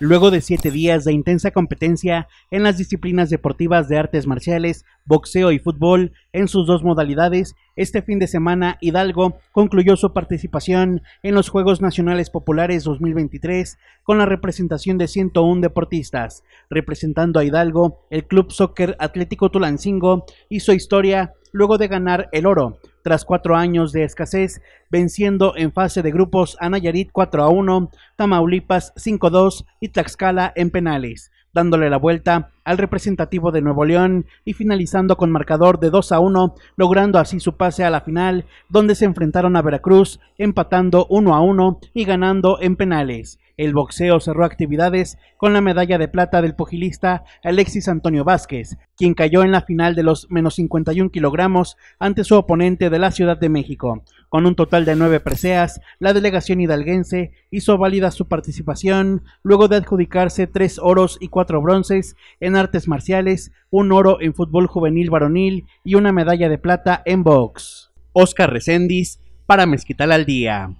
Luego de siete días de intensa competencia en las disciplinas deportivas de artes marciales, boxeo y fútbol, en sus dos modalidades, este fin de semana Hidalgo concluyó su participación en los Juegos Nacionales Populares 2023 con la representación de 101 deportistas. Representando a Hidalgo, el Club Soccer Atlético Tulancingo hizo historia luego de ganar el oro tras cuatro años de escasez, venciendo en fase de grupos a Nayarit 4 a 1, Tamaulipas 5 2 y Tlaxcala en penales, dándole la vuelta al representativo de Nuevo León y finalizando con marcador de 2 a 1, logrando así su pase a la final, donde se enfrentaron a Veracruz, empatando 1 a 1 y ganando en penales. El boxeo cerró actividades con la medalla de plata del pugilista Alexis Antonio Vázquez, quien cayó en la final de los menos 51 kilogramos ante su oponente de la Ciudad de México. Con un total de nueve preseas, la delegación hidalguense hizo válida su participación luego de adjudicarse tres oros y cuatro bronces en artes marciales, un oro en fútbol juvenil varonil y una medalla de plata en box. Oscar Recendis para Mezquital al Día.